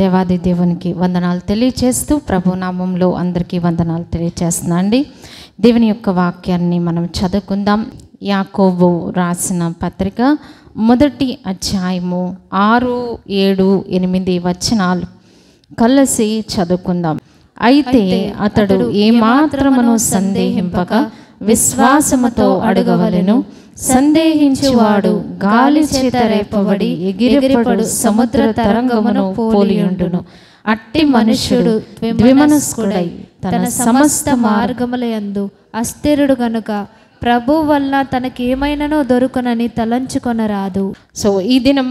దేవాది దేవునికి వందనాలు తెలియచేస్తూ ప్రభునామంలో అందరికీ వందనాలు తెలియచేస్తున్నా అండి దేవుని యొక్క వాక్యాన్ని మనం చదువుకుందాం యాకోబు రాసిన పత్రిక మొదటి అధ్యాయము ఆరు ఏడు ఎనిమిది వచనాలు కలిసి చదువుకుందాం అయితే అతడు ఏమాత్రమును సందేహింపక విశ్వాసముతో అడగవలను సందేహించువాడు గాలి చేత రేపబడి ఎగిరిపడు సముద్ర తరంగమును పోలియుండును అట్టి మనుష్యుడు ద్విమనస్కుడై తన సమస్త యందు అస్థిరుడు గనుక ప్రభు వల్ల తనకేమైనానో దొరుకునని తలంచుకొనరాదు సో ఈ దినం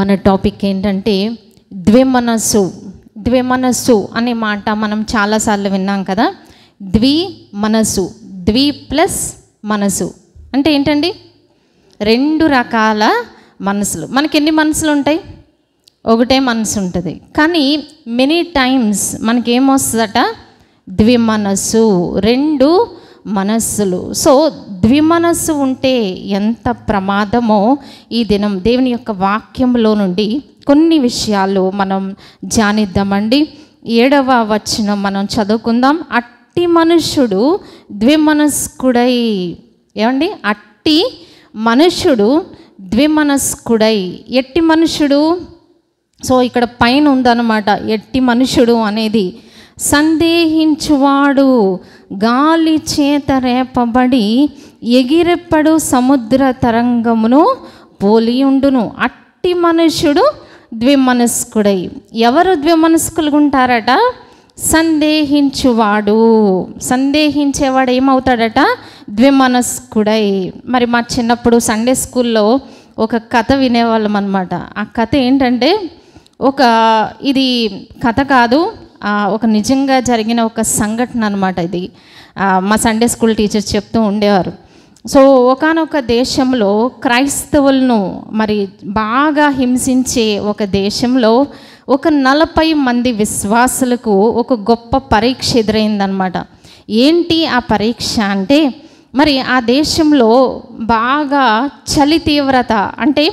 మన టాపిక్ ఏంటంటే ద్విమనస్సు ద్విమనస్సు అనే మాట మనం చాలాసార్లు విన్నాం కదా ద్వి మనసు ద్వి ప్లస్ మనసు అంటే ఏంటండి రెండు రకాల మనసులు మనకి ఎన్ని మనసులు ఉంటాయి ఒకటే మనసు ఉంటుంది కానీ మెనీ టైమ్స్ మనకేమొస్తుందట ద్విమనస్సు రెండు మనస్సులు సో ద్విమనస్సు ఉంటే ఎంత ప్రమాదమో ఈ దినం దేవుని యొక్క వాక్యంలో నుండి కొన్ని విషయాలు మనం జానిద్దామండి ఏడవ వచనం మనం చదువుకుందాం అట్టి మనుష్యుడు ద్విమనస్కుడై ఏమండి అట్టి మనుష్యుడు ద్విమనస్కుడై ఎట్టి మనుషుడు సో ఇక్కడ పైన ఉందన్నమాట ఎట్టి మనుషుడు అనేది సందేహించువాడు గాలి చేత రేపబడి ఎగిరెప్పడు సముద్ర తరంగమును పోలి ఉండును అట్టి మనుషుడు ద్విమనస్కుడై ఎవరు ద్విమనస్కులుగా ఉంటారట సందేహించువాడు సందేహించేవాడు ఏమవుతాడట ద్విమనస్కుడై మరి మా చిన్నప్పుడు సండే స్కూల్లో ఒక కథ వినేవాళ్ళం అనమాట ఆ కథ ఏంటంటే ఒక ఇది కథ కాదు ఒక నిజంగా జరిగిన ఒక సంఘటన అనమాట ఇది మా సండే స్కూల్ టీచర్స్ చెప్తూ ఉండేవారు సో ఒకనొక దేశంలో క్రైస్తవులను మరి బాగా హింసించే ఒక దేశంలో ఒక నలభై మంది విశ్వాసులకు ఒక గొప్ప పరీక్ష ఎదురైందనమాట ఏంటి ఆ పరీక్ష అంటే మరి ఆ దేశంలో బాగా చలి తీవ్రత అంటే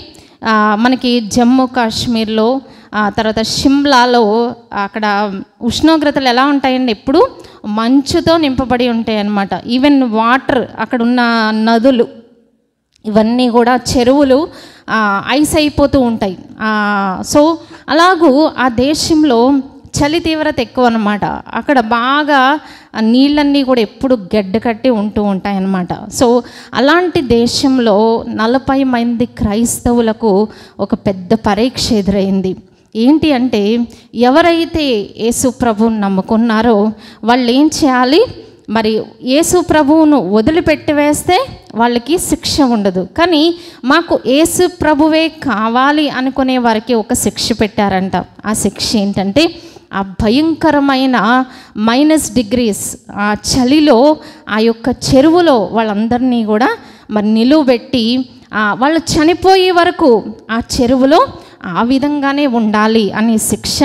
మనకి జమ్మూ కాశ్మీర్లో తర్వాత షిమ్లాలో అక్కడ ఉష్ణోగ్రతలు ఎలా ఉంటాయండి ఎప్పుడు మంచుతో నింపబడి ఉంటాయి అన్నమాట ఈవెన్ వాటర్ అక్కడ ఉన్న నదులు ఇవన్నీ కూడా చెరువులు ఐస్ అయిపోతూ ఉంటాయి సో అలాగూ ఆ దేశంలో చలి తీవ్రత ఎక్కువ అనమాట అక్కడ బాగా నీళ్ళన్నీ కూడా ఎప్పుడు గడ్డ కట్టి ఉంటూ ఉంటాయన్నమాట సో అలాంటి దేశంలో నలభై మంది క్రైస్తవులకు ఒక పెద్ద పరీక్ష ఎదురైంది ఏంటి అంటే ఎవరైతే యేసు నమ్ముకున్నారో వాళ్ళు ఏం చేయాలి మరి యేసు ప్రభువును వదిలిపెట్టి వేస్తే వాళ్ళకి శిక్ష ఉండదు కానీ మాకు యేసు ప్రభువే కావాలి అనుకునే వారికి ఒక శిక్ష పెట్టారంట ఆ శిక్ష ఏంటంటే ఆ భయంకరమైన మైనస్ డిగ్రీస్ ఆ చలిలో ఆ యొక్క చెరువులో వాళ్ళందరినీ కూడా మరి నిలువబెట్టి వాళ్ళు చనిపోయే వరకు ఆ చెరువులో ఆ విధంగానే ఉండాలి అనే శిక్ష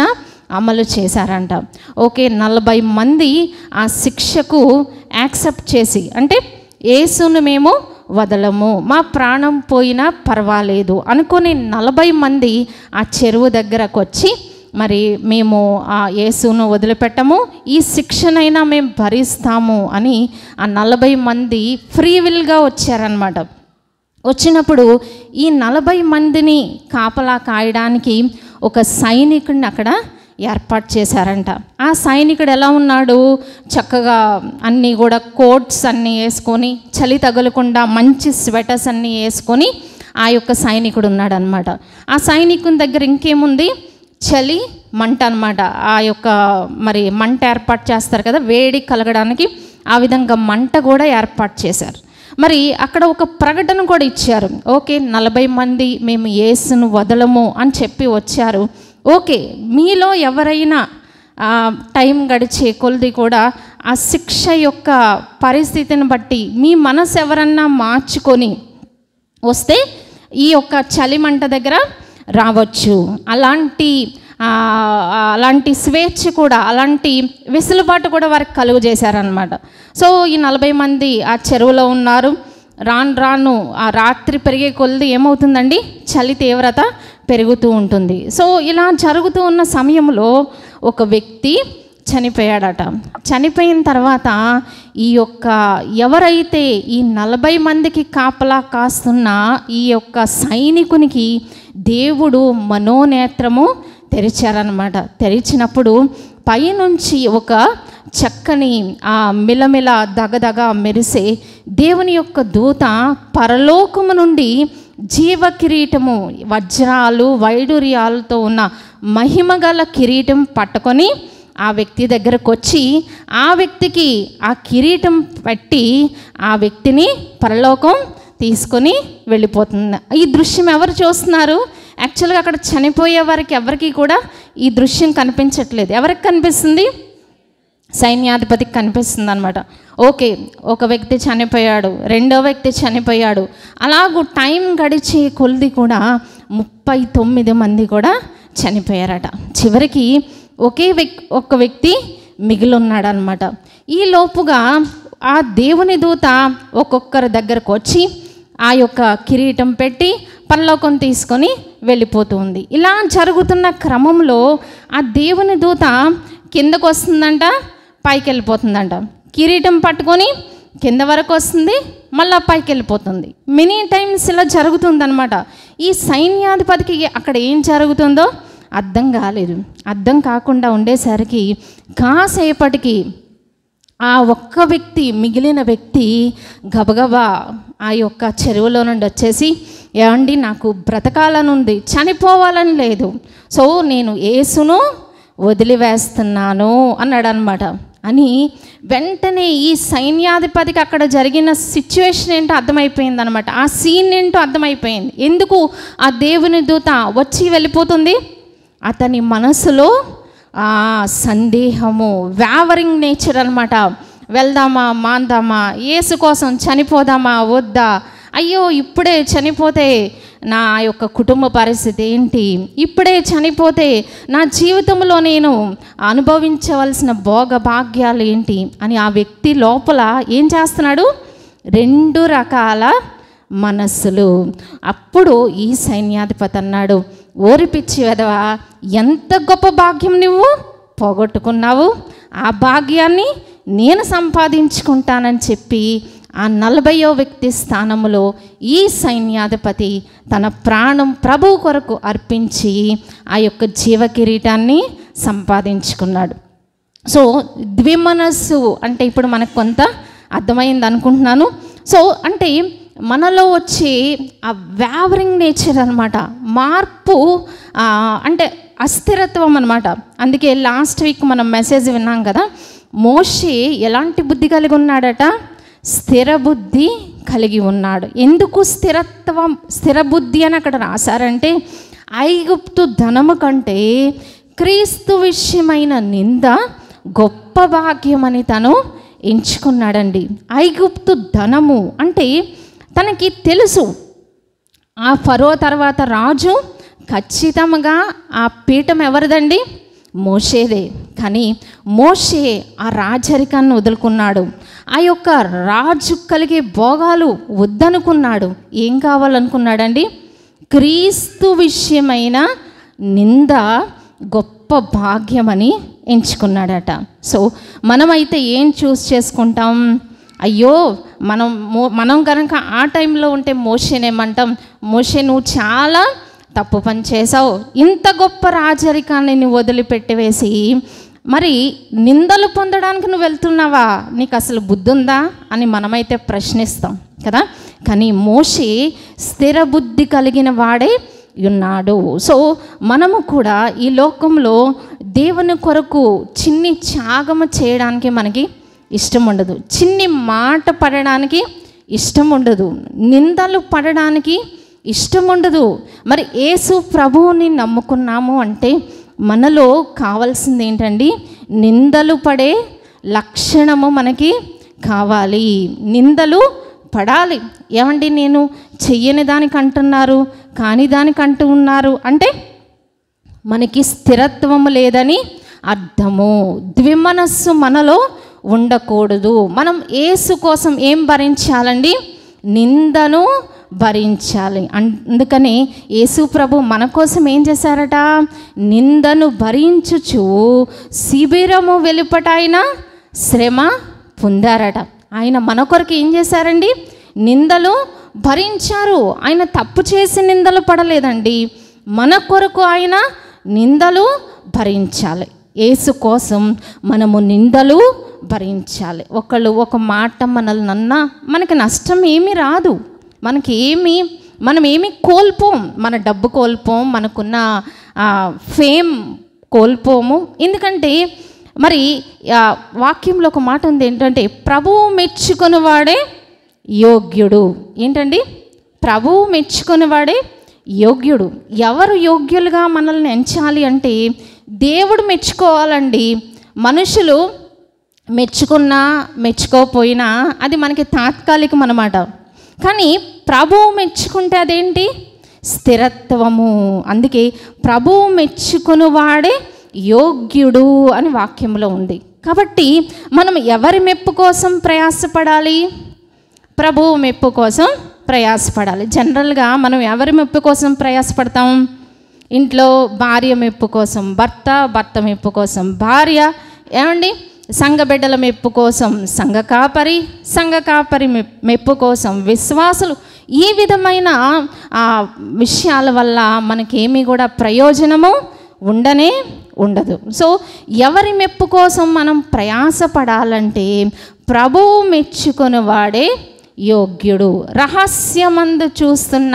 అమలు చేశారంట ఓకే నలభై మంది ఆ శిక్షకు యాక్సెప్ట్ చేసి అంటే యేసును మేము వదలము మా ప్రాణం పోయినా పర్వాలేదు అనుకుని నలభై మంది ఆ చెరువు దగ్గరకు వచ్చి మరి మేము ఆ యేసును వదిలిపెట్టము ఈ శిక్షనైనా మేము భరిస్తాము అని ఆ నలభై మంది ఫ్రీ విల్గా వచ్చారనమాట వచ్చినప్పుడు ఈ నలభై మందిని కాపలా కాయడానికి ఒక సైనికుడిని అక్కడ ఏర్పాటు చేశారంట ఆ సైనికుడు ఎలా ఉన్నాడు చక్కగా అన్నీ కూడా కోట్స్ అన్నీ వేసుకొని చలి తగలకుండా మంచి స్వెటర్స్ అన్నీ వేసుకొని ఆ యొక్క సైనికుడు ఉన్నాడనమాట ఆ సైనికుని దగ్గర ఇంకేముంది చలి మంట అనమాట ఆ యొక్క మరి మంట ఏర్పాటు చేస్తారు కదా వేడి కలగడానికి ఆ విధంగా మంట కూడా ఏర్పాటు చేశారు మరి అక్కడ ఒక ప్రకటన కూడా ఇచ్చారు ఓకే నలభై మంది మేము ఏసును వదలము అని చెప్పి వచ్చారు ఓకే మీలో ఎవరైనా టైం గడిచే కొలది కూడా ఆ శిక్ష యొక్క పరిస్థితిని బట్టి మీ మనసు ఎవరన్నా మార్చుకొని వస్తే ఈ యొక్క చలిమంట దగ్గర రావచ్చు అలాంటి అలాంటి స్వేచ్ఛ కూడా అలాంటి వెసులుబాటు కూడా వారికి కలుగు చేశారనమాట సో ఈ నలభై మంది ఆ చెరువులో ఉన్నారు రాను రాను ఆ రాత్రి పెరిగే కొలది ఏమవుతుందండి చలి తీవ్రత పెరుగుతూ ఉంటుంది సో ఇలా జరుగుతూ ఉన్న సమయంలో ఒక వ్యక్తి చనిపోయాడట చనిపోయిన తర్వాత ఈ యొక్క ఎవరైతే ఈ నలభై మందికి కాపలా కాస్తున్న ఈ యొక్క సైనికునికి దేవుడు మనోనేత్రము తెరిచారనమాట తెరిచినప్పుడు పైనుంచి ఒక చక్కని ఆ మిలమిల దగదగ మెరిసే దేవుని యొక్క దూత పరలోకము నుండి జీవ కిరీటము వజ్రాలు వైడూర్యాలతో ఉన్న మహిమగల కిరీటం పట్టుకొని ఆ వ్యక్తి దగ్గరకు వచ్చి ఆ వ్యక్తికి ఆ కిరీటం పట్టి ఆ వ్యక్తిని పరలోకం తీసుకొని వెళ్ళిపోతుంది ఈ దృశ్యం ఎవరు చూస్తున్నారు యాక్చువల్గా అక్కడ చనిపోయే వారికి ఎవరికి కూడా ఈ దృశ్యం కనిపించట్లేదు ఎవరికి కనిపిస్తుంది సైన్యాధిపతికి కనిపిస్తుంది అనమాట ఓకే ఒక వ్యక్తి చనిపోయాడు రెండో వ్యక్తి చనిపోయాడు అలాగూ టైం గడిచి కొలిది కూడా ముప్పై తొమ్మిది మంది కూడా చనిపోయారట చివరికి ఒకే వ్యక్ ఒక వ్యక్తి మిగిలిన్నాడనమాట ఈ లోపుగా ఆ దేవుని దూత ఒక్కొక్కరి దగ్గరకు వచ్చి ఆ యొక్క కిరీటం పెట్టి పల్లోకం తీసుకొని వెళ్ళిపోతుంది ఇలా జరుగుతున్న క్రమంలో ఆ దేవుని దూత కిందకు వస్తుందంట పైకి వెళ్ళిపోతుందంట కిరీటం పట్టుకొని కింద వరకు వస్తుంది మళ్ళీ పైకి వెళ్ళిపోతుంది మెనీ టైమ్స్ ఇలా జరుగుతుందనమాట ఈ సైన్యాధిపతికి అక్కడ ఏం జరుగుతుందో అర్థం కాలేదు అర్థం కాకుండా ఉండేసరికి కాసేపటికి ఆ ఒక్క వ్యక్తి మిగిలిన వ్యక్తి గబగబా ఆ యొక్క చెరువులో నుండి వచ్చేసి ఏమండి నాకు బ్రతకాలనుంది చనిపోవాలని లేదు సో నేను ఏసును వదిలివేస్తున్నాను అన్నాడు అనమాట అని వెంటనే ఈ సైన్యాధిపతికి అక్కడ జరిగిన సిచ్యువేషన్ ఏంటో అర్థమైపోయింది అనమాట ఆ సీన్ ఏంటో అర్థమైపోయింది ఎందుకు ఆ దేవుని దూత వచ్చి వెళ్ళిపోతుంది అతని మనసులో ఆ సందేహము వ్యావరింగ్ నేచర్ అనమాట వెళ్దామా మాందామా ఏసు కోసం చనిపోదామా వద్దా అయ్యో ఇప్పుడే చనిపోతే నా యొక్క కుటుంబ పరిస్థితి ఏంటి ఇప్పుడే చనిపోతే నా జీవితంలో నేను అనుభవించవలసిన భోగ భాగ్యాలు ఏంటి అని ఆ వ్యక్తి లోపల ఏం చేస్తున్నాడు రెండు రకాల మనస్సులు అప్పుడు ఈ సైన్యాధిపతి అన్నాడు ఓరిపిచ్చి వెదవా ఎంత గొప్ప భాగ్యం నువ్వు పోగొట్టుకున్నావు ఆ భాగ్యాన్ని నేను సంపాదించుకుంటానని చెప్పి ఆ నలభయో వ్యక్తి స్థానంలో ఈ సైన్యాధిపతి తన ప్రాణం ప్రభు కొరకు అర్పించి ఆ యొక్క జీవ కిరీటాన్ని సంపాదించుకున్నాడు సో ద్విమనస్సు అంటే ఇప్పుడు మనకు కొంత అర్థమైంది అనుకుంటున్నాను సో అంటే మనలో వచ్చే ఆ వ్యావరింగ్ నేచర్ అనమాట మార్పు అంటే అస్థిరత్వం అనమాట అందుకే లాస్ట్ వీక్ మనం మెసేజ్ విన్నాం కదా మోషి ఎలాంటి బుద్ధి కలిగి ఉన్నాడట స్థిర బుద్ధి కలిగి ఉన్నాడు ఎందుకు స్థిరత్వం స్థిరబుద్ధి అని అక్కడ రాశారంటే ఐగుప్తు ధనము కంటే క్రీస్తు విషయమైన నింద గొప్ప భాగ్యమని తను ఎంచుకున్నాడండి ఐగుప్తు ధనము అంటే తనకి తెలుసు ఆ ఫరో తర్వాత రాజు ఖచ్చితంగా ఆ పీఠం ఎవరిదండి మోషేదే కానీ మోషే ఆ రాజరికాన్ని వదులుకున్నాడు ఆ యొక్క రాజు కలిగే భోగాలు వద్దనుకున్నాడు ఏం కావాలనుకున్నాడండి క్రీస్తు విషయమైన నింద గొప్ప భాగ్యమని ఎంచుకున్నాడట సో మనమైతే ఏం చూస్ చేసుకుంటాం అయ్యో మనం మనం కనుక ఆ టైంలో ఉంటే మోషేనేమంటాం మోషే నువ్వు చాలా తప్పు పని చేసావు ఇంత గొప్ప రాజరికాన్ని నువ్వు వదిలిపెట్టివేసి మరి నిందలు పొందడానికి నువ్వు వెళ్తున్నావా నీకు అసలు బుద్ధి ఉందా అని మనమైతే ప్రశ్నిస్తాం కదా కానీ మోషి స్థిర బుద్ధి కలిగిన వాడే ఉన్నాడు సో మనము కూడా ఈ లోకంలో దేవుని కొరకు చిన్ని త్యాగము చేయడానికి మనకి ఇష్టం ఉండదు చిన్ని మాట పడడానికి ఇష్టం ఉండదు నిందలు పడడానికి ఇష్టం ఉండదు మరి ఏసు ప్రభువుని నమ్ముకున్నాము అంటే మనలో కావాల్సింది ఏంటండి నిందలు పడే లక్షణము మనకి కావాలి నిందలు పడాలి ఏమండి నేను చెయ్యని దానికి అంటున్నారు కాని దానికి అంటూ ఉన్నారు అంటే మనకి స్థిరత్వము లేదని అర్థము ద్విమనస్సు మనలో ఉండకూడదు మనం ఏసు కోసం ఏం భరించాలండి నిందను భరించాలి అందుకని యేసు ప్రభు మన కోసం ఏం చేశారట నిందను భరించుచు శిబిరము వెలుపట ఆయన శ్రమ పొందారట ఆయన మన కొరకు ఏం చేశారండి నిందలు భరించారు ఆయన తప్పు చేసి నిందలు పడలేదండి మన కొరకు ఆయన నిందలు భరించాలి ఏసు కోసం మనము నిందలు భరించాలి ఒకళ్ళు ఒక మాట మనల్ని అన్నా మనకి నష్టం ఏమీ రాదు మనకి ఏమి మనం ఏమి కోల్పోం మన డబ్బు కోల్పోం మనకున్న ఫేమ్ కోల్పోము ఎందుకంటే మరి వాక్యంలో ఒక మాట ఉంది ఏంటంటే ప్రభువు వాడే యోగ్యుడు ఏంటండి ప్రభువు వాడే యోగ్యుడు ఎవరు యోగ్యులుగా మనల్ని ఎంచాలి అంటే దేవుడు మెచ్చుకోవాలండి మనుషులు మెచ్చుకున్నా మెచ్చుకోపోయినా అది మనకి తాత్కాలికం అన్నమాట కానీ ప్రభువు మెచ్చుకుంటే అదేంటి స్థిరత్వము అందుకే ప్రభువు మెచ్చుకునివాడే యోగ్యుడు అని వాక్యంలో ఉంది కాబట్టి మనం ఎవరి మెప్పు కోసం ప్రయాసపడాలి ప్రభువు మెప్పు కోసం ప్రయాసపడాలి జనరల్గా మనం ఎవరి మెప్పు కోసం ప్రయాసపడతాం ఇంట్లో భార్య మెప్పు కోసం భర్త భర్త మెప్పు కోసం భార్య ఏమండి సంఘ బిడ్డల మెప్పు కోసం సంఘ కాపరి సంఘ కాపరి మెప్పు కోసం విశ్వాసులు ఈ విధమైన ఆ విషయాల వల్ల మనకేమీ కూడా ప్రయోజనము ఉండనే ఉండదు సో ఎవరి మెప్పు కోసం మనం ప్రయాసపడాలంటే ప్రభువు మెచ్చుకొని వాడే యోగ్యుడు రహస్యమందు చూస్తున్న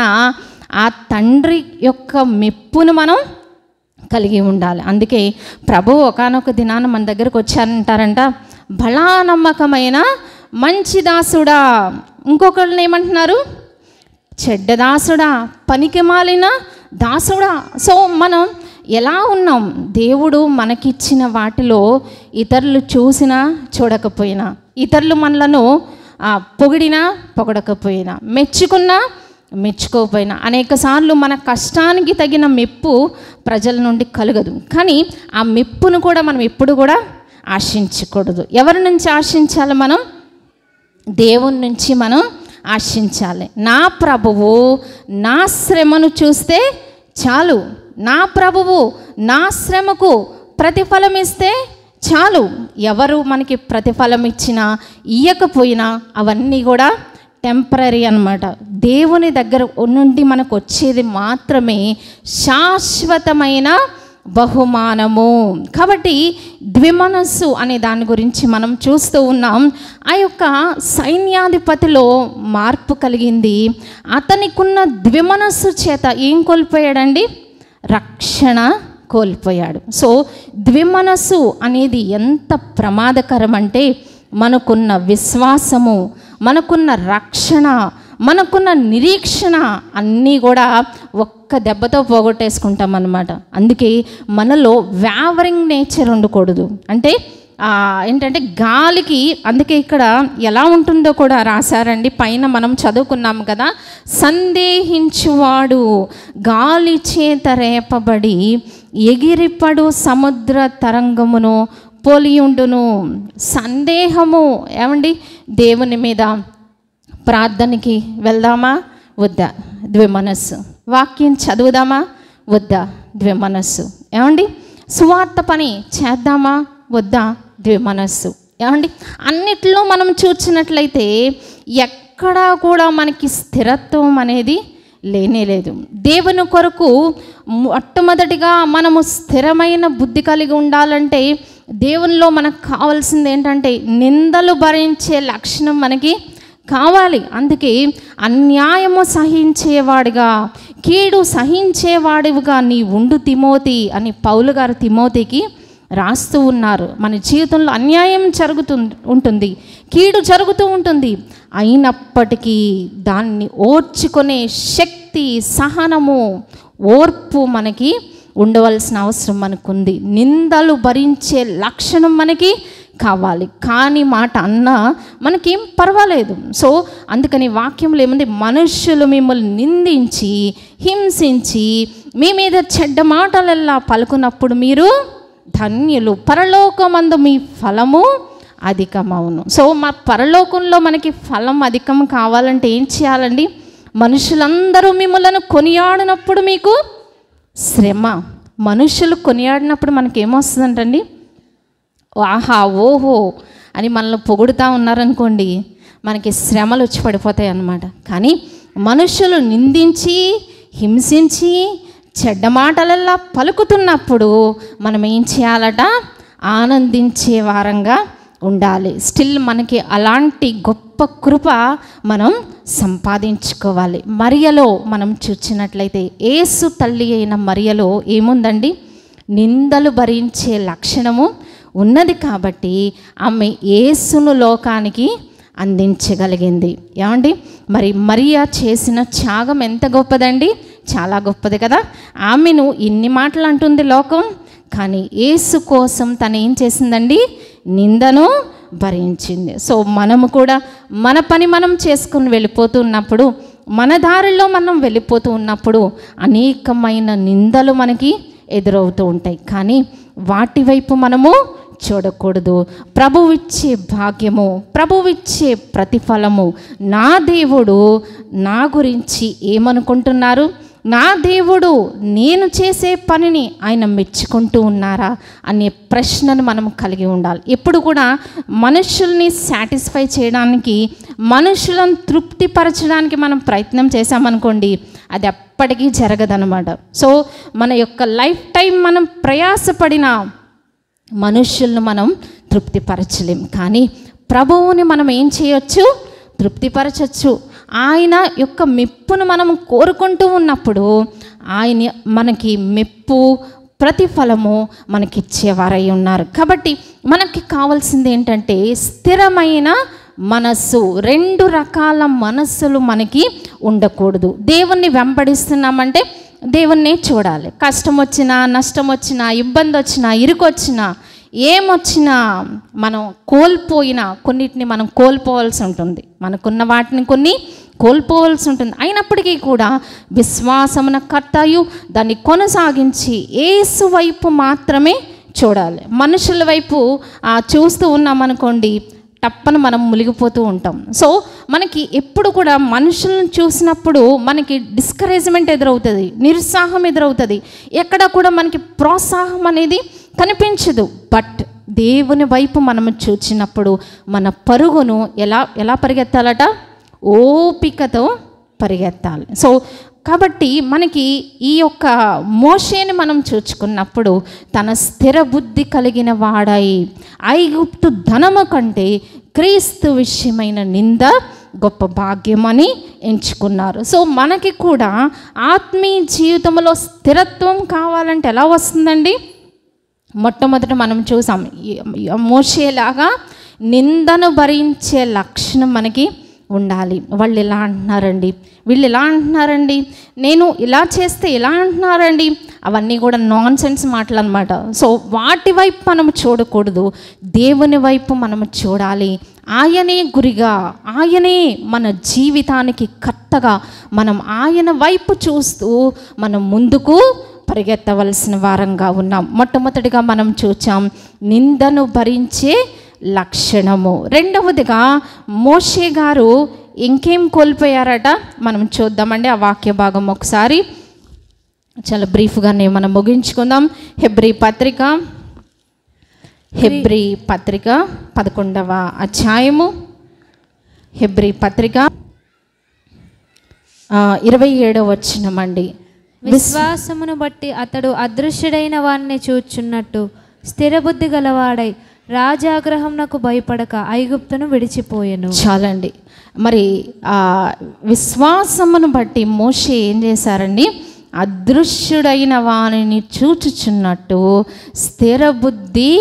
ఆ తండ్రి యొక్క మెప్పును మనం కలిగి ఉండాలి అందుకే ప్రభు ఒకనొక దినాన మన దగ్గరకు వచ్చారంటారంట బలా నమ్మకమైన మంచి దాసుడా ఇంకొకళ్ళని ఏమంటున్నారు చెడ్డ దాసుడా పనికి మాలిన దాసుడా సో మనం ఎలా ఉన్నాం దేవుడు మనకిచ్చిన వాటిలో ఇతరులు చూసినా చూడకపోయినా ఇతరులు మనలను పొగిడినా పొగడకపోయినా మెచ్చుకున్నా మెచ్చుకోకపోయినా అనేక సార్లు మన కష్టానికి తగిన మెప్పు ప్రజల నుండి కలగదు కానీ ఆ మెప్పును కూడా మనం ఎప్పుడు కూడా ఆశించకూడదు ఎవరి నుంచి ఆశించాలి మనం దేవుని నుంచి మనం ఆశించాలి నా ప్రభువు నా శ్రమను చూస్తే చాలు నా ప్రభువు నా శ్రమకు ప్రతిఫలం ఇస్తే చాలు ఎవరు మనకి ప్రతిఫలం ఇచ్చినా ఇయ్యకపోయినా అవన్నీ కూడా టెంపరీ అనమాట దేవుని దగ్గర నుండి మనకు వచ్చేది మాత్రమే శాశ్వతమైన బహుమానము కాబట్టి ద్విమనస్సు అనే దాని గురించి మనం చూస్తూ ఉన్నాం ఆ యొక్క సైన్యాధిపతిలో మార్పు కలిగింది అతనికున్న ద్విమనస్సు చేత ఏం కోల్పోయాడండి రక్షణ కోల్పోయాడు సో ద్విమనస్సు అనేది ఎంత ప్రమాదకరం అంటే మనకున్న విశ్వాసము మనకున్న రక్షణ మనకున్న నిరీక్షణ అన్నీ కూడా ఒక్క దెబ్బతో పోగొట్టేసుకుంటాం అన్నమాట అందుకే మనలో వ్యావరింగ్ నేచర్ ఉండకూడదు అంటే ఏంటంటే గాలికి అందుకే ఇక్కడ ఎలా ఉంటుందో కూడా రాశారండి పైన మనం చదువుకున్నాము కదా సందేహించువాడు గాలి చేత రేపబడి ఎగిరిపడు సముద్ర తరంగమును పోలియుండును సందేహము ఏమండి దేవుని మీద ప్రార్థనకి వెళ్దామా వద్దా ద్విమనస్సు వాక్యం చదువుదామా వద్దా ద్విమనస్సు ఏమండి సువార్త పని చేద్దామా వద్దా ద్విమనస్సు ఏమండి అన్నిట్లో మనం చూచినట్లయితే ఎక్కడా కూడా మనకి స్థిరత్వం అనేది లేనేలేదు దేవుని కొరకు మొట్టమొదటిగా మనము స్థిరమైన బుద్ధి కలిగి ఉండాలంటే దేవునిలో మనకు కావాల్సింది ఏంటంటే నిందలు భరించే లక్షణం మనకి కావాలి అందుకే అన్యాయము సహించేవాడిగా కీడు సహించేవాడివిగా నీ ఉండు తిమోతి అని పౌలు గారు తిమోతికి రాస్తూ ఉన్నారు మన జీవితంలో అన్యాయం జరుగుతూ ఉంటుంది కీడు జరుగుతూ ఉంటుంది అయినప్పటికీ దాన్ని ఓర్చుకునే శక్తి సహనము ఓర్పు మనకి ఉండవలసిన అవసరం మనకుంది నిందలు భరించే లక్షణం మనకి కావాలి కానీ మాట అన్నా మనకేం పర్వాలేదు సో అందుకని వాక్యంలో ఏముంది మనుషులు మిమ్మల్ని నిందించి హింసించి మీ మీద చెడ్డ మాటలల్లా పలుకున్నప్పుడు మీరు ధన్యులు పరలోకమందు మీ ఫలము అధికమవును సో మా పరలోకంలో మనకి ఫలం అధికం కావాలంటే ఏం చేయాలండి మనుషులందరూ మిమ్మల్ని కొనియాడినప్పుడు మీకు శ్రమ మనుషులు కొనియాడినప్పుడు మనకేమొస్తుందంటండి ఆహా ఓహో అని మనల్ని పొగుడుతూ ఉన్నారనుకోండి మనకి శ్రమలు వచ్చి పడిపోతాయి అన్నమాట కానీ మనుషులు నిందించి హింసించి చెడ్డ మాటలల్లా పలుకుతున్నప్పుడు మనం ఏం చేయాలట ఆనందించే వారంగా ఉండాలి స్టిల్ మనకి అలాంటి గొప్ప కృప మనం సంపాదించుకోవాలి మరియలో మనం చూచినట్లయితే ఏసు తల్లి అయిన మరియలో ఏముందండి నిందలు భరించే లక్షణము ఉన్నది కాబట్టి ఆమె ఏసును లోకానికి అందించగలిగింది ఏమండి మరి మరియా చేసిన త్యాగం ఎంత గొప్పదండి చాలా గొప్పది కదా ఆమెను ఇన్ని మాటలు అంటుంది లోకం కానీ యేసు కోసం తను ఏం చేసిందండి నిందను భరించింది సో మనము కూడా మన పని మనం చేసుకుని వెళ్ళిపోతూ ఉన్నప్పుడు మన దారిలో మనం వెళ్ళిపోతూ ఉన్నప్పుడు అనేకమైన నిందలు మనకి ఎదురవుతూ ఉంటాయి కానీ వాటి వైపు మనము చూడకూడదు ప్రభువిచ్చే భాగ్యము ప్రభువిచ్చే ప్రతిఫలము నా దేవుడు నా గురించి ఏమనుకుంటున్నారు నా దేవుడు నేను చేసే పనిని ఆయన మెచ్చుకుంటూ ఉన్నారా అనే ప్రశ్నను మనం కలిగి ఉండాలి ఎప్పుడు కూడా మనుషుల్ని సాటిస్ఫై చేయడానికి మనుషులను తృప్తిపరచడానికి మనం ప్రయత్నం చేశామనుకోండి అది ఎప్పటికీ జరగదనమాట సో మన యొక్క లైఫ్ టైం మనం ప్రయాసపడిన మనుషులను మనం తృప్తిపరచలేం కానీ ప్రభువుని మనం ఏం చేయొచ్చు తృప్తిపరచచ్చు ఆయన యొక్క మెప్పును మనం కోరుకుంటూ ఉన్నప్పుడు ఆయన మనకి మెప్పు ప్రతిఫలము మనకిచ్చేవారై ఉన్నారు కాబట్టి మనకి కావాల్సింది ఏంటంటే స్థిరమైన మనస్సు రెండు రకాల మనస్సులు మనకి ఉండకూడదు దేవుణ్ణి వెంబడిస్తున్నామంటే దేవుణ్ణే చూడాలి కష్టం వచ్చినా నష్టం వచ్చినా ఇబ్బంది వచ్చినా ఇరుకొచ్చినా ఏమొచ్చినా మనం కోల్పోయిన కొన్నిటిని మనం కోల్పోవాల్సి ఉంటుంది మనకున్న వాటిని కొన్ని కోల్పోవలసి ఉంటుంది అయినప్పటికీ కూడా విశ్వాసమున కట్టాయు దాన్ని కొనసాగించి ఏసు వైపు మాత్రమే చూడాలి మనుషుల వైపు చూస్తూ ఉన్నామనుకోండి తప్పని మనం మునిగిపోతూ ఉంటాం సో మనకి ఎప్పుడు కూడా మనుషులను చూసినప్పుడు మనకి డిస్కరేజ్మెంట్ ఎదురవుతుంది నిరుత్సాహం ఎదురవుతుంది ఎక్కడ కూడా మనకి ప్రోత్సాహం అనేది కనిపించదు బట్ దేవుని వైపు మనము చూచినప్పుడు మన పరుగును ఎలా ఎలా పరిగెత్తాలట ఓపికతో పరిగెత్తాలి సో కాబట్టి మనకి ఈ యొక్క మోషేని మనం చూచుకున్నప్పుడు తన స్థిర బుద్ధి కలిగిన వాడై ఐగుప్తు ధనము కంటే క్రీస్తు విషయమైన నింద గొప్ప భాగ్యమని ఎంచుకున్నారు సో మనకి కూడా ఆత్మీయ జీవితంలో స్థిరత్వం కావాలంటే ఎలా వస్తుందండి మొట్టమొదట మనం చూసాం మోసేలాగా నిందను భరించే లక్షణం మనకి ఉండాలి వాళ్ళు ఎలా అంటున్నారండి వీళ్ళు ఎలా అంటున్నారండి నేను ఇలా చేస్తే ఎలా అంటున్నారండి అవన్నీ కూడా నాన్ సెన్స్ మాటలు అనమాట సో వాటి వైపు మనం చూడకూడదు దేవుని వైపు మనం చూడాలి ఆయనే గురిగా ఆయనే మన జీవితానికి కర్తగా మనం ఆయన వైపు చూస్తూ మనం ముందుకు పరిగెత్తవలసిన వారంగా ఉన్నాం మొట్టమొదటిగా మనం చూచాం నిందను భరించే లక్షణము రెండవదిగా మోషే గారు ఇంకేం కోల్పోయారట మనం చూద్దామండి ఆ వాక్య భాగం ఒకసారి చాలా బ్రీఫ్గానే మనం ముగించుకుందాం హెబ్రి పత్రిక హెబ్రి పత్రిక పదకొండవ అధ్యాయము హెబ్రి పత్రిక ఇరవై ఏడవ వచ్చినమండి విశ్వాసమును బట్టి అతడు అదృశ్యుడైన వారిని చూచున్నట్టు స్థిరబుద్ధి గలవాడై నాకు భయపడక ఐగుప్తును విడిచిపోయాను చాలండి మరి ఆ విశ్వాసమును బట్టి మోషే ఏం చేశారండి అదృశ్యుడైన వాణిని చూచుచున్నట్టు స్థిరబుద్ధి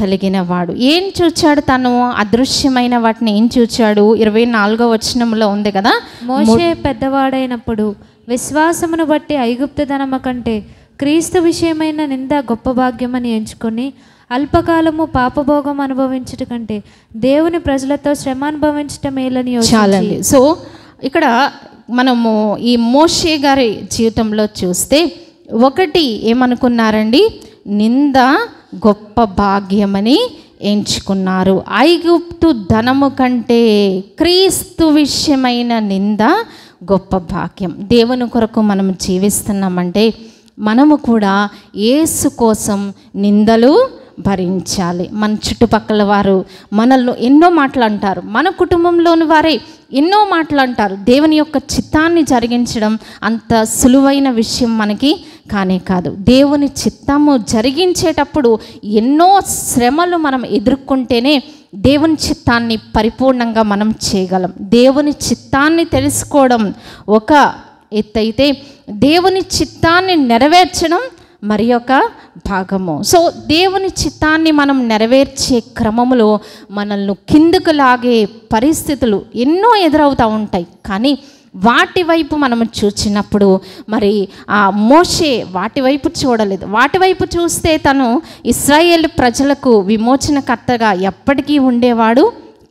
కలిగిన వాడు ఏం చూచాడు తను అదృశ్యమైన వాటిని ఏం చూచాడు ఇరవై నాలుగో వచనంలో ఉంది కదా మోషే పెద్దవాడైనప్పుడు విశ్వాసమును బట్టి ఐగుప్తు ధనము కంటే క్రీస్తు విషయమైన నింద గొప్ప భాగ్యమని ఎంచుకొని అల్పకాలము పాపభోగం అనుభవించట కంటే దేవుని ప్రజలతో శ్రమ అనుభవించటం మేలని చాలండి సో ఇక్కడ మనము ఈ మోషే గారి జీవితంలో చూస్తే ఒకటి ఏమనుకున్నారండి నింద గొప్ప భాగ్యమని ఎంచుకున్నారు ఐగుప్తు ధనము కంటే క్రీస్తు విషయమైన నింద గొప్ప భాగ్యం దేవుని కొరకు మనం జీవిస్తున్నామంటే మనము కూడా ఏసు కోసం నిందలు భరించాలి మన చుట్టుపక్కల వారు మనల్ని ఎన్నో మాటలు అంటారు మన కుటుంబంలోని వారే ఎన్నో మాటలు అంటారు దేవుని యొక్క చిత్తాన్ని జరిగించడం అంత సులువైన విషయం మనకి కానే కాదు దేవుని చిత్తము జరిగించేటప్పుడు ఎన్నో శ్రమలు మనం ఎదుర్కొంటేనే దేవుని చిత్తాన్ని పరిపూర్ణంగా మనం చేయగలం దేవుని చిత్తాన్ని తెలుసుకోవడం ఒక ఎత్తైతే దేవుని చిత్తాన్ని నెరవేర్చడం మరి ఒక భాగము సో దేవుని చిత్తాన్ని మనం నెరవేర్చే క్రమంలో మనల్ని కిందకు లాగే పరిస్థితులు ఎన్నో ఎదురవుతూ ఉంటాయి కానీ వాటి వైపు మనము చూచినప్పుడు మరి ఆ మోషే వాటి వైపు చూడలేదు వాటి వైపు చూస్తే తను ఇస్రాయేల్ ప్రజలకు విమోచనకర్తగా ఎప్పటికీ ఉండేవాడు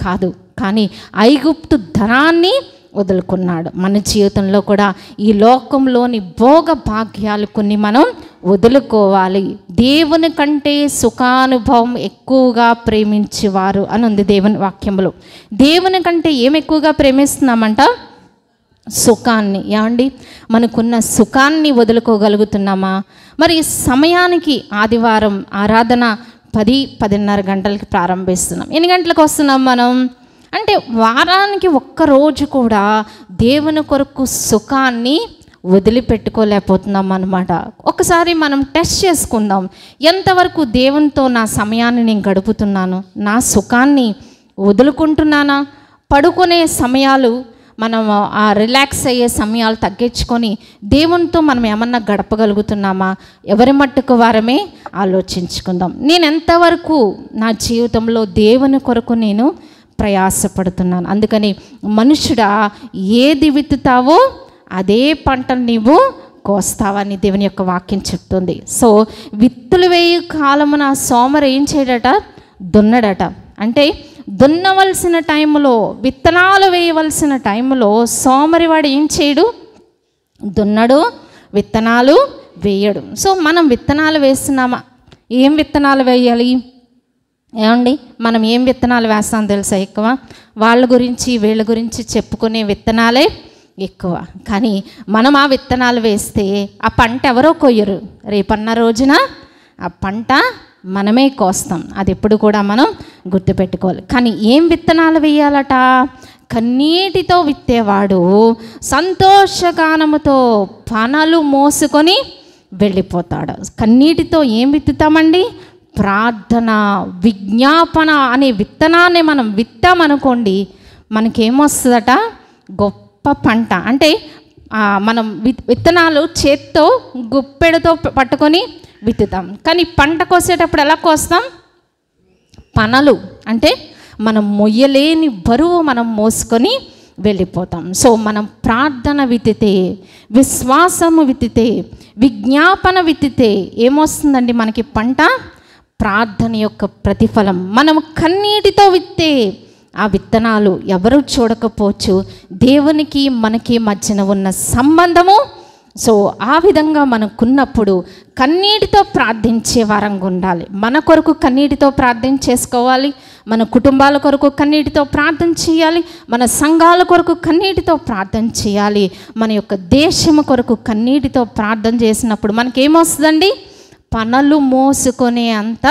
కాదు కానీ ఐగుప్తు ధనాన్ని వదులుకున్నాడు మన జీవితంలో కూడా ఈ లోకంలోని భోగ భాగ్యాలు కొన్ని మనం వదులుకోవాలి దేవుని కంటే సుఖానుభవం ఎక్కువగా ప్రేమించేవారు అని ఉంది దేవుని వాక్యంలో దేవుని కంటే ఏం ఎక్కువగా ప్రేమిస్తున్నామంట సుఖాన్ని ఏమండి మనకున్న సుఖాన్ని వదులుకోగలుగుతున్నామా మరి సమయానికి ఆదివారం ఆరాధన పది పదిన్నర గంటలకి ప్రారంభిస్తున్నాం ఎన్ని గంటలకు వస్తున్నాం మనం అంటే వారానికి ఒక్కరోజు కూడా దేవుని కొరకు సుఖాన్ని వదిలిపెట్టుకోలేకపోతున్నాం అనమాట ఒకసారి మనం టెస్ట్ చేసుకుందాం ఎంతవరకు దేవునితో నా సమయాన్ని నేను గడుపుతున్నాను నా సుఖాన్ని వదులుకుంటున్నానా పడుకునే సమయాలు మనం ఆ రిలాక్స్ అయ్యే సమయాలు తగ్గించుకొని దేవునితో మనం ఏమన్నా గడపగలుగుతున్నామా ఎవరి మట్టుకు వారమే ఆలోచించుకుందాం నేను ఎంతవరకు నా జీవితంలో దేవుని కొరకు నేను ప్రయాసపడుతున్నాను అందుకని మనుషుడా ఏది విత్తుతావో అదే పంటను నీవు కోస్తావని దేవుని యొక్క వాక్యం చెప్తుంది సో విత్తులు వేయు కాలమున సోమరు ఏం చేయడట దున్నడట అంటే దున్నవలసిన టైంలో విత్తనాలు వేయవలసిన టైంలో సోమరివాడు ఏం చేయడు దున్నడు విత్తనాలు వేయడు సో మనం విత్తనాలు వేస్తున్నామా ఏం విత్తనాలు వేయాలి ఏమండి మనం ఏం విత్తనాలు వేస్తాం తెలుసా ఎక్కువ వాళ్ళ గురించి వీళ్ళ గురించి చెప్పుకునే విత్తనాలే ఎక్కువ కానీ మనం ఆ విత్తనాలు వేస్తే ఆ పంట ఎవరో కొయ్యరు రేపన్న రోజున ఆ పంట మనమే కోస్తాం అది ఎప్పుడు కూడా మనం గుర్తుపెట్టుకోవాలి కానీ ఏం విత్తనాలు వేయాలట కన్నీటితో విత్తేవాడు సంతోషగానముతో పనలు మోసుకొని వెళ్ళిపోతాడు కన్నీటితో ఏం విత్తుతామండి ప్రార్థన విజ్ఞాపన అనే విత్తనాన్ని మనం విత్తామనుకోండి మనకేమొస్తుందట గొప్ప పంట అంటే మనం విత్తనాలు చేత్తో గుప్పెడతో పట్టుకొని విత్తుతాం కానీ పంట కోసేటప్పుడు ఎలా కోస్తాం పనలు అంటే మనం మొయ్యలేని బరువు మనం మోసుకొని వెళ్ళిపోతాం సో మనం ప్రార్థన విత్తితే విశ్వాసము విత్తితే విజ్ఞాపన విత్తితే ఏమొస్తుందండి మనకి పంట ప్రార్థన యొక్క ప్రతిఫలం మనం కన్నీటితో విత్తే ఆ విత్తనాలు ఎవరు చూడకపోవచ్చు దేవునికి మనకి మధ్యన ఉన్న సంబంధము సో ఆ విధంగా మనకున్నప్పుడు కన్నీటితో ప్రార్థించే వరంగా ఉండాలి మన కొరకు కన్నీటితో ప్రార్థన చేసుకోవాలి మన కుటుంబాల కొరకు కన్నీటితో ప్రార్థన చేయాలి మన సంఘాల కొరకు కన్నీటితో ప్రార్థన చేయాలి మన యొక్క దేశం కొరకు కన్నీటితో ప్రార్థన చేసినప్పుడు మనకేమొస్తుందండి పనులు మోసుకునే అంత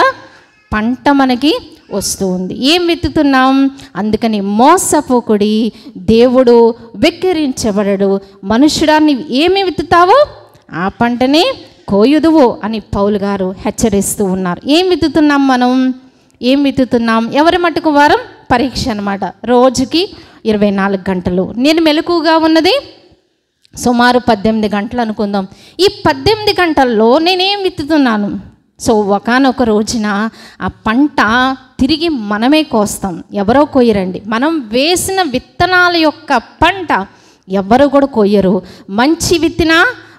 పంట మనకి వస్తూ ఉంది ఏం వెతుకుతున్నాం అందుకని మోసపోకుడి దేవుడు వెక్కిరించబడడు మనుషుడాన్ని ఏమి వెతుతావో ఆ పంటనే కోయుదువు అని పౌలు గారు హెచ్చరిస్తూ ఉన్నారు ఏం వెతుతున్నాం మనం ఏం వెతుతున్నాం ఎవరి మటుకు వారం పరీక్ష అనమాట రోజుకి ఇరవై నాలుగు గంటలు నేను మెలకుగా ఉన్నది సుమారు పద్దెనిమిది గంటలు అనుకుందాం ఈ పద్దెనిమిది గంటల్లో నేనేం విత్తుతున్నాను సో ఒకనొక రోజున ఆ పంట తిరిగి మనమే కోస్తాం ఎవరో కొయ్యరండి మనం వేసిన విత్తనాల యొక్క పంట ఎవరు కూడా కొయ్యరు మంచి విత్తినా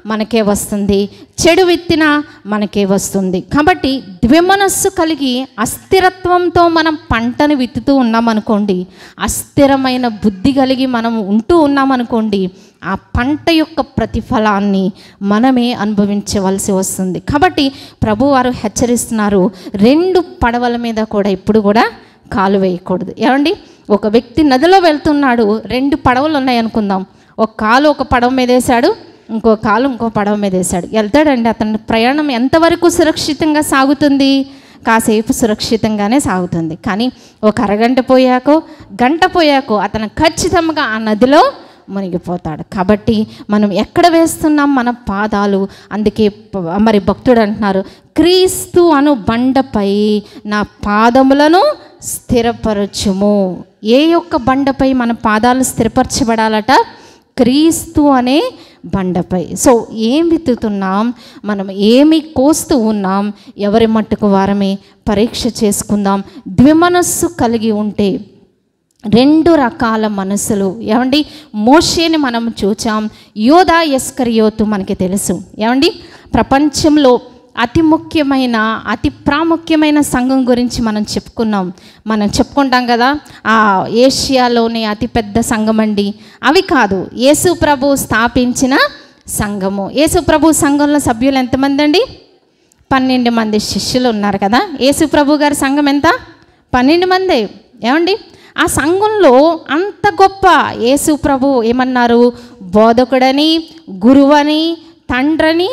మనకే వస్తుంది చెడు విత్తినా మనకే వస్తుంది కాబట్టి ద్విమనస్సు కలిగి అస్థిరత్వంతో మనం పంటను విత్తుతూ ఉన్నామనుకోండి అస్థిరమైన బుద్ధి కలిగి మనం ఉంటూ ఉన్నామనుకోండి ఆ పంట యొక్క ప్రతిఫలాన్ని మనమే అనుభవించవలసి వస్తుంది కాబట్టి ప్రభువారు హెచ్చరిస్తున్నారు రెండు పడవల మీద కూడా ఇప్పుడు కూడా కాలు వేయకూడదు ఏమండి ఒక వ్యక్తి నదిలో వెళ్తున్నాడు రెండు పడవలు ఉన్నాయి అనుకుందాం ఒక కాలు ఒక పడవ మీద వేశాడు ఇంకో కాలు ఇంకో పడవ మీద వేశాడు వెళ్తాడండి అతని ప్రయాణం ఎంతవరకు సురక్షితంగా సాగుతుంది కాసేపు సురక్షితంగానే సాగుతుంది కానీ ఒక అరగంట పోయాకో గంట పోయాకో అతను ఖచ్చితంగా ఆ నదిలో మునిగిపోతాడు కాబట్టి మనం ఎక్కడ వేస్తున్నాం మన పాదాలు అందుకే మరి భక్తుడు అంటున్నారు క్రీస్తు అను బండపై నా పాదములను స్థిరపరచుము ఏ యొక్క బండపై మన పాదాలు స్థిరపరచబడాలట క్రీస్తు అనే బండపై సో ఏం విత్తుతున్నాం మనం ఏమి కోస్తూ ఉన్నాం ఎవరి మట్టుకు వారమే పరీక్ష చేసుకుందాం ద్విమనస్సు కలిగి ఉంటే రెండు రకాల మనసులు ఏమండి మోషేని మనం చూచాం యోధా ఎస్కరియోతు మనకి తెలుసు ఏమండి ప్రపంచంలో అతి ముఖ్యమైన అతి ప్రాముఖ్యమైన సంఘం గురించి మనం చెప్పుకున్నాం మనం చెప్పుకుంటాం కదా ఆ ఏషియాలోనే అతిపెద్ద సంఘం అండి అవి కాదు యేసు ప్రభు స్థాపించిన సంఘము యేసు ప్రభు సంఘంలో సభ్యులు ఎంతమంది అండి పన్నెండు మంది శిష్యులు ఉన్నారు కదా యేసు ప్రభు గారి సంఘం ఎంత పన్నెండు మంది ఏమండి ఆ సంఘంలో అంత గొప్ప యేసు ప్రభు ఏమన్నారు బోధకుడని గురువని తండ్రని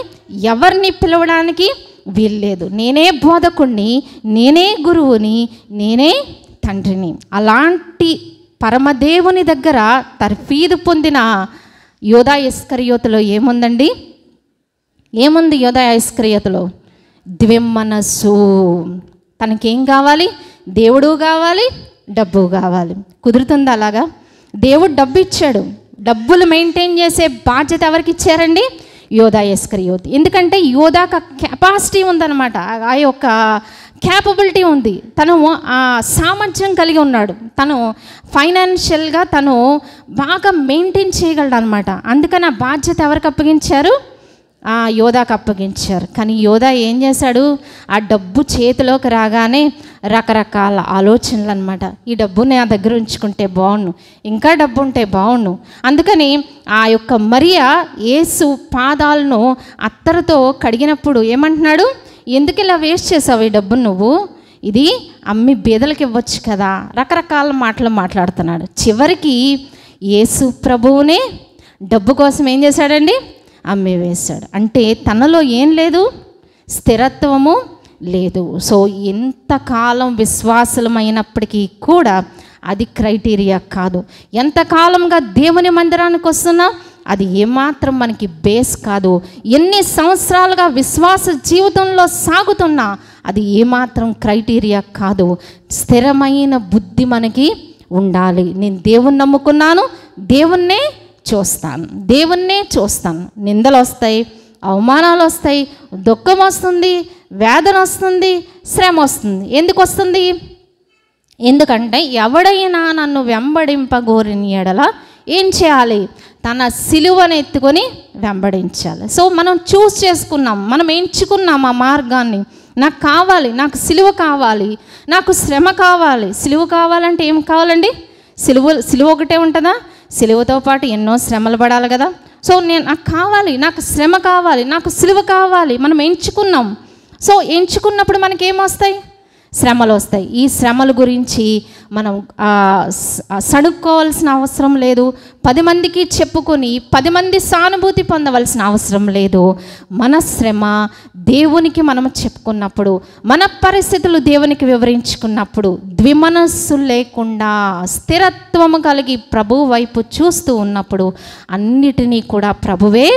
ఎవరిని పిలవడానికి వీల్లేదు నేనే బోధకుణ్ణి నేనే గురువుని నేనే తండ్రిని అలాంటి పరమదేవుని దగ్గర తర్ఫీదు పొందిన యోధా ఇస్కరియోతలో ఏముందండి ఏముంది యోధా ఇస్కరియోతలో ద్విమనస్సు తనకేం కావాలి దేవుడు కావాలి డబ్బు కావాలి కుదురుతుంది అలాగా దేవుడు డబ్బు ఇచ్చాడు డబ్బులు మెయింటైన్ చేసే బాధ్యత ఎవరికి ఇచ్చారండి యోధా ఎస్కరియోత్ ఎందుకంటే యోధాక కెపాసిటీ ఉందన్నమాట ఆ యొక్క క్యాపబిలిటీ ఉంది తను ఆ సామర్థ్యం కలిగి ఉన్నాడు తను ఫైనాన్షియల్గా తను బాగా మెయింటైన్ చేయగలడు అనమాట అందుకని ఆ బాధ్యత ఎవరికి అప్పగించారు ఆ యోధాకు అప్పగించారు కానీ యోధా ఏం చేశాడు ఆ డబ్బు చేతిలోకి రాగానే రకరకాల ఆలోచనలు అనమాట ఈ డబ్బు నా దగ్గర ఉంచుకుంటే బాగుండు ఇంకా డబ్బు ఉంటే బాగుండు అందుకని ఆ యొక్క మరియా ఏసు పాదాలను అత్తరతో కడిగినప్పుడు ఏమంటున్నాడు ఎందుకు ఇలా వేస్ట్ చేసావు ఈ డబ్బు నువ్వు ఇది అమ్మి బీదలకు ఇవ్వచ్చు కదా రకరకాల మాటలు మాట్లాడుతున్నాడు చివరికి ఏసు ప్రభువునే డబ్బు కోసం ఏం చేశాడండి అమ్మివేశాడు అంటే తనలో ఏం లేదు స్థిరత్వము లేదు సో ఎంతకాలం విశ్వాసమైనప్పటికీ కూడా అది క్రైటీరియా కాదు ఎంతకాలంగా దేవుని మందిరానికి వస్తున్నా అది ఏమాత్రం మనకి బేస్ కాదు ఎన్ని సంవత్సరాలుగా విశ్వాస జీవితంలో సాగుతున్నా అది ఏమాత్రం క్రైటీరియా కాదు స్థిరమైన బుద్ధి మనకి ఉండాలి నేను దేవుణ్ణి నమ్ముకున్నాను దేవుణ్ణే చూస్తాను దేవుణ్ణే చూస్తాను నిందలు వస్తాయి అవమానాలు వస్తాయి దుఃఖం వస్తుంది వేదన వస్తుంది శ్రమ వస్తుంది ఎందుకు వస్తుంది ఎందుకంటే ఎవడైనా నన్ను వెంబడింపగోరిన ఎడల ఏం చేయాలి తన సిలువను ఎత్తుకొని వెంబడించాలి సో మనం చూస్ చేసుకున్నాం మనం ఎంచుకున్నాం ఆ మార్గాన్ని నాకు కావాలి నాకు సిలువ కావాలి నాకు శ్రమ కావాలి సిలువ కావాలంటే ఏం కావాలండి సిలువ సిలువ ఒకటే ఉంటుందా సిలువతో పాటు ఎన్నో శ్రమలు పడాలి కదా సో నేను నాకు కావాలి నాకు శ్రమ కావాలి నాకు సిలువ కావాలి మనం ఎంచుకున్నాం సో ఎంచుకున్నప్పుడు మనకేమొస్తాయి శ్రమలు వస్తాయి ఈ శ్రమల గురించి మనం సణుక్కోవాల్సిన అవసరం లేదు పది మందికి చెప్పుకొని పది మంది సానుభూతి పొందవలసిన అవసరం లేదు మన శ్రమ దేవునికి మనం చెప్పుకున్నప్పుడు మన పరిస్థితులు దేవునికి వివరించుకున్నప్పుడు ద్విమనస్సు లేకుండా స్థిరత్వము కలిగి ప్రభు వైపు చూస్తూ ఉన్నప్పుడు అన్నిటినీ కూడా ప్రభువే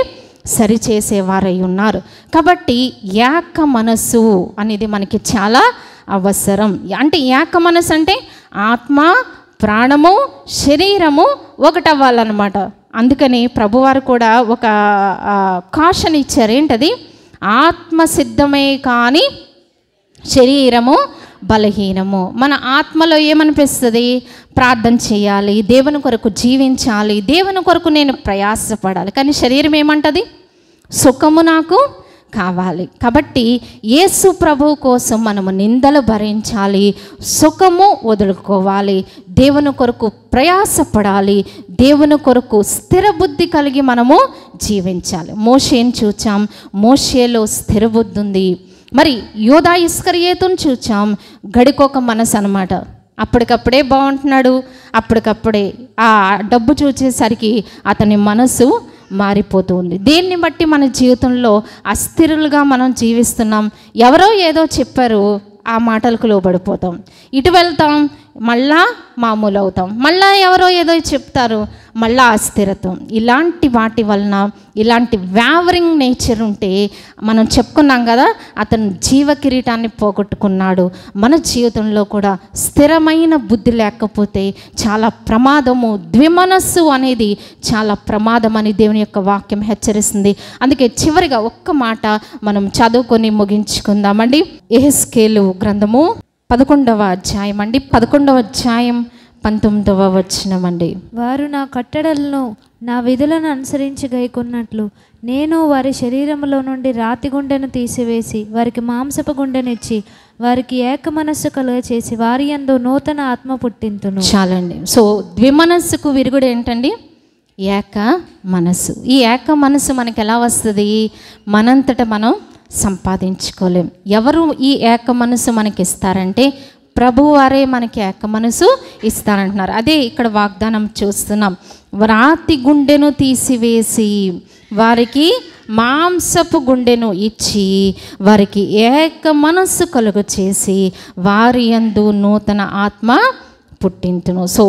సరిచేసేవారై ఉన్నారు కాబట్టి ఏక మనస్సు అనేది మనకి చాలా అవసరం అంటే ఏక మనసు అంటే ఆత్మ ప్రాణము శరీరము ఒకటవ్వాలన్నమాట అందుకని ప్రభువారు కూడా ఒక కాషన్ ఇచ్చారు ఏంటది ఆత్మ సిద్ధమే కానీ శరీరము బలహీనము మన ఆత్మలో ఏమనిపిస్తుంది ప్రార్థన చేయాలి దేవుని కొరకు జీవించాలి దేవుని కొరకు నేను ప్రయాసపడాలి కానీ శరీరం ఏమంటుంది సుఖము నాకు కావాలి కాబట్టి యేసు ప్రభు కోసం మనము నిందలు భరించాలి సుఖము వదులుకోవాలి దేవుని కొరకు ప్రయాసపడాలి దేవుని కొరకు స్థిరబుద్ధి కలిగి మనము జీవించాలి మోషేని చూచాం మోషేలో స్థిరబుద్ధి ఉంది మరి యోధా ఏతుని చూచాం గడికొక మనసు అనమాట అప్పటికప్పుడే బాగుంటున్నాడు అప్పటికప్పుడే ఆ డబ్బు చూచేసరికి అతని మనసు మారిపోతూ ఉంది దీన్ని బట్టి మన జీవితంలో అస్థిరులుగా మనం జీవిస్తున్నాం ఎవరో ఏదో చెప్పారు ఆ మాటలకు లోబడిపోతాం ఇటు వెళ్తాం మళ్ళా మామూలు అవుతాం మళ్ళా ఎవరో ఏదో చెప్తారు మళ్ళా అస్థిరత్వం ఇలాంటి వాటి వలన ఇలాంటి వ్యావరింగ్ నేచర్ ఉంటే మనం చెప్పుకున్నాం కదా అతను జీవ కిరీటాన్ని పోగొట్టుకున్నాడు మన జీవితంలో కూడా స్థిరమైన బుద్ధి లేకపోతే చాలా ప్రమాదము ద్విమనస్సు అనేది చాలా ప్రమాదం అని దేవుని యొక్క వాక్యం హెచ్చరిస్తుంది అందుకే చివరిగా ఒక్క మాట మనం చదువుకొని ముగించుకుందామండి ఏహెస్కేలు గ్రంథము పదకొండవ అధ్యాయం అండి పదకొండవ అధ్యాయం పంతొమ్మిదవ వచనమండి వారు నా కట్టడలను నా విధులను అనుసరించి గైకున్నట్లు నేను వారి శరీరంలో నుండి రాతి గుండెను తీసివేసి వారికి మాంసపు గుండెనిచ్చి వారికి ఏక మనస్సు కలుగ చేసి వారి అందు నూతన ఆత్మ పుట్టింతును చాలండి సో ద్విమనస్సుకు విరుగుడు ఏంటండి ఏక మనస్సు ఈ ఏక మనస్సు మనకి ఎలా వస్తుంది మనంతట మనం సంపాదించుకోలేం ఎవరు ఈ ఏక మనసు మనకి ఇస్తారంటే ప్రభువారే మనకి ఏక మనసు ఇస్తారంటున్నారు అదే ఇక్కడ వాగ్దానం చూస్తున్నాం వ్రాతి గుండెను తీసివేసి వారికి మాంసపు గుండెను ఇచ్చి వారికి ఏక మనస్సు కలుగు చేసి వారి యందు నూతన ఆత్మ పుట్టింతును సో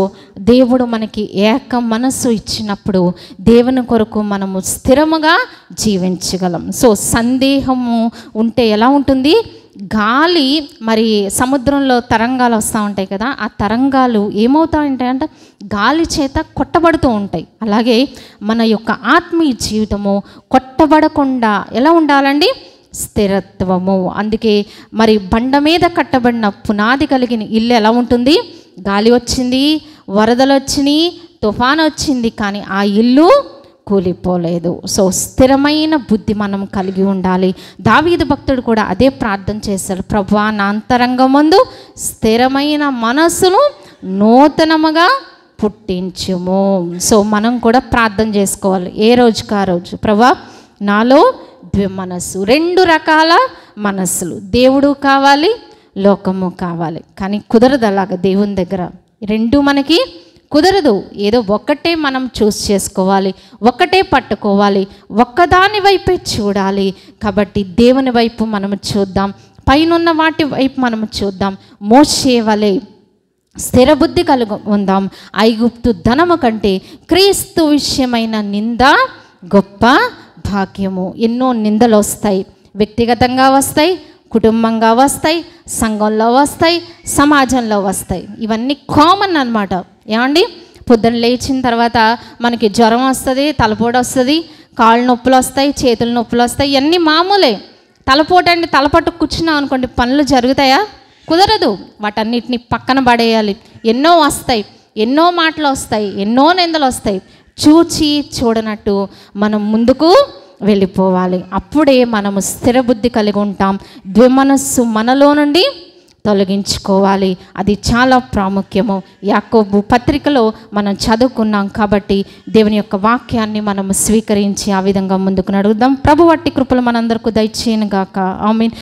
దేవుడు మనకి ఏక మనస్సు ఇచ్చినప్పుడు దేవుని కొరకు మనము స్థిరముగా జీవించగలం సో సందేహము ఉంటే ఎలా ఉంటుంది గాలి మరి సముద్రంలో తరంగాలు వస్తూ ఉంటాయి కదా ఆ తరంగాలు ఏమవుతా ఉంటాయి అంటే గాలి చేత కొట్టబడుతూ ఉంటాయి అలాగే మన యొక్క ఆత్మీయ జీవితము కొట్టబడకుండా ఎలా ఉండాలండి స్థిరత్వము అందుకే మరి బండ మీద కట్టబడిన పునాది కలిగిన ఇల్లు ఎలా ఉంటుంది గాలి వచ్చింది వరదలు వచ్చినాయి తుఫాన్ వచ్చింది కానీ ఆ ఇల్లు కూలిపోలేదు సో స్థిరమైన బుద్ధి మనం కలిగి ఉండాలి దావీదు భక్తుడు కూడా అదే ప్రార్థన చేశాడు ప్రభు నా అంతరంగమందు స్థిరమైన మనస్సును నూతనముగా పుట్టించుము సో మనం కూడా ప్రార్థన చేసుకోవాలి ఏ రోజుకి ఆ రోజు ప్రభా నాలో ద్విమనస్సు రెండు రకాల మనస్సులు దేవుడు కావాలి లోకము కావాలి కానీ కుదరదు అలాగ దేవుని దగ్గర రెండు మనకి కుదరదు ఏదో ఒక్కటే మనం చూస్ చేసుకోవాలి ఒక్కటే పట్టుకోవాలి ఒక్కదాని వైపే చూడాలి కాబట్టి దేవుని వైపు మనము చూద్దాం పైన వాటి వైపు మనము చూద్దాం మోసేవలే స్థిరబుద్ధి కలుగు ఉందాం ఐగుప్తు ధనము కంటే క్రీస్తు విషయమైన నింద గొప్ప భాగ్యము ఎన్నో నిందలు వస్తాయి వ్యక్తిగతంగా వస్తాయి కుటుంబంగా వస్తాయి సంఘంలో వస్తాయి సమాజంలో వస్తాయి ఇవన్నీ కామన్ అనమాట ఏమండి పొద్దున్న లేచిన తర్వాత మనకి జ్వరం వస్తుంది తలపోటు వస్తుంది కాళ్ళు నొప్పులు వస్తాయి చేతుల నొప్పులు వస్తాయి ఇవన్నీ మామూలే తలపోటు అండి తలపట్టు కూర్చున్నాం అనుకోండి పనులు జరుగుతాయా కుదరదు వాటన్నిటిని పక్కన పడేయాలి ఎన్నో వస్తాయి ఎన్నో మాటలు వస్తాయి ఎన్నో నిందలు వస్తాయి చూచి చూడనట్టు మనం ముందుకు వెళ్ళిపోవాలి అప్పుడే మనము స్థిరబుద్ధి కలిగి ఉంటాం ద్విమనస్సు మనలో నుండి తొలగించుకోవాలి అది చాలా ప్రాముఖ్యము యాకోబు పత్రికలో మనం చదువుకున్నాం కాబట్టి దేవుని యొక్క వాక్యాన్ని మనం స్వీకరించి ఆ విధంగా ముందుకు నడుగుదాం ప్రభు వట్టి కృపలు మనందరికీ దయచేయను గాక ఐ మీన్